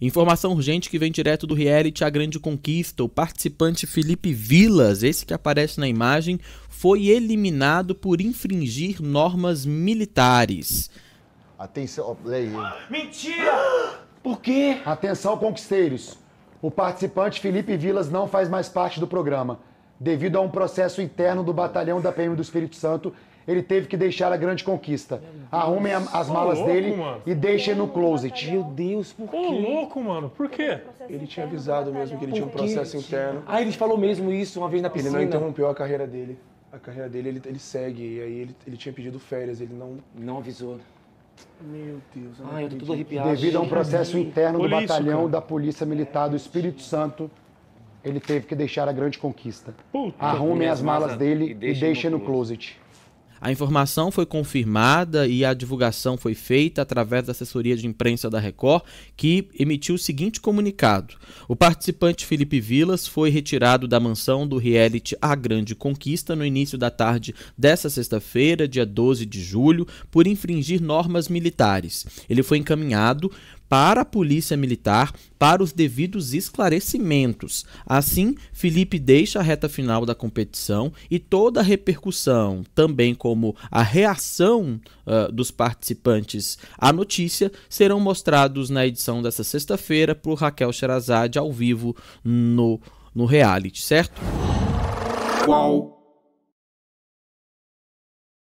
Informação urgente que vem direto do reality A Grande Conquista. O participante Felipe Vilas, esse que aparece na imagem, foi eliminado por infringir normas militares. Atenção, leia. Mentira! Por quê? Atenção, conquisteiros. O participante Felipe Vilas não faz mais parte do programa, devido a um processo interno do batalhão da PM do Espírito Santo ele teve que deixar a grande conquista. Arrumem a, as malas louco, dele mano. e deixem no closet. Meu Deus, por quê? Ô, louco, mano, por quê? Ele tinha avisado mesmo que ele tinha um processo interno. Ah, ele falou mesmo isso uma vez na piscina. Ele não interrompeu a carreira dele. A carreira dele, ele, ele segue. E aí ele, ele tinha pedido férias, ele não. Não avisou. Meu Deus. Ai, eu tô tudo arrepiado. Devido a um processo interno do batalhão da Polícia Militar do Espírito Santo, ele teve que deixar a grande conquista. Puta Arrumem as malas dele e deixem no, no closet. A informação foi confirmada e a divulgação foi feita através da assessoria de imprensa da Record, que emitiu o seguinte comunicado: O participante Felipe Vilas foi retirado da mansão do reality A Grande Conquista no início da tarde dessa sexta-feira, dia 12 de julho, por infringir normas militares. Ele foi encaminhado para a Polícia Militar para os devidos esclarecimentos. Assim, Felipe deixa a reta final da competição e toda a repercussão, também como a reação uh, dos participantes à notícia, serão mostrados na edição dessa sexta-feira por Raquel Sherazade ao vivo no, no reality, certo? Qual?